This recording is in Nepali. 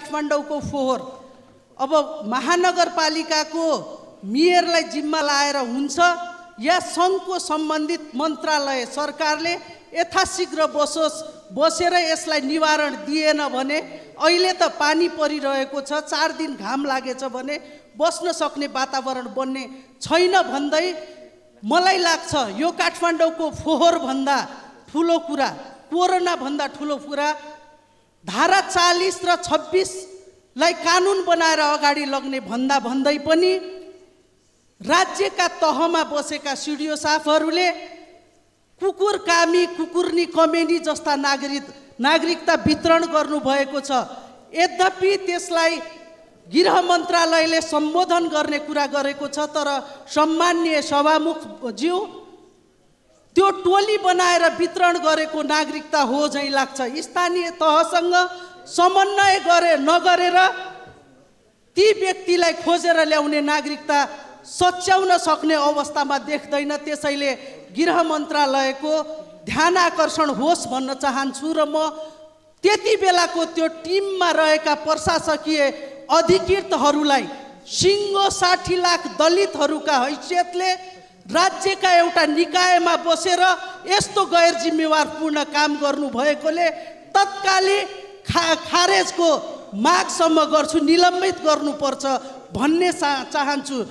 काठमाडौँको फोहोर अब महानगरपालिकाको मेयरलाई जिम्मा लाएर हुन्छ या सङ्घको सम्बन्धित मन्त्रालय सरकारले यथाशीघ्र बसोस् बसेर यसलाई निवारण दिएन भने अहिले त पानी परिरहेको छ चार दिन घाम लागेछ भने बस्न सक्ने वातावरण बन्ने छैन भन्दै मलाई लाग्छ यो काठमाडौँको फोहोरभन्दा ठुलो कुरा कोरोनाभन्दा ठुलो कुरा धारा चालिस र छब्बिसलाई कानुन बनाएर अगाडि लग्ने भन्दा भन्दै पनि राज्यका तहमा बसेका सिडिओ साफहरूले कुकुर कामी कुकुरनी कमेनी जस्ता नागरिक नागरिकता वितरण गर्नुभएको छ यद्यपि त्यसलाई गृह मन्त्रालयले सम्बोधन गर्ने कुरा गरेको छ तर सम्मान्य ज्यू त्यो टोली बनाएर वितरण गरेको नागरिकता हो झैँ लाग्छ स्थानीय तहसँग समन्वय गरे नगरेर ती व्यक्तिलाई खोजेर ल्याउने नागरिकता सच्याउन सक्ने अवस्थामा देख्दैन त्यसैले गृह मन्त्रालयको ध्यान आकर्षण होस् भन्न चाहन्छु र म त्यति बेलाको त्यो टिममा रहेका प्रशासकीय अधिकृतहरूलाई सिङ्गो साठी लाख दलितहरूका हैसियतले राज्यका एउटा निकायमा बसेर यस्तो गैर जिम्मेवारपूर्ण काम गर्नुभएकोले तत्कालीन खा खारेजको मागसम्म गर्छु निलम्बित गर्नुपर्छ भन्ने चाहन्छु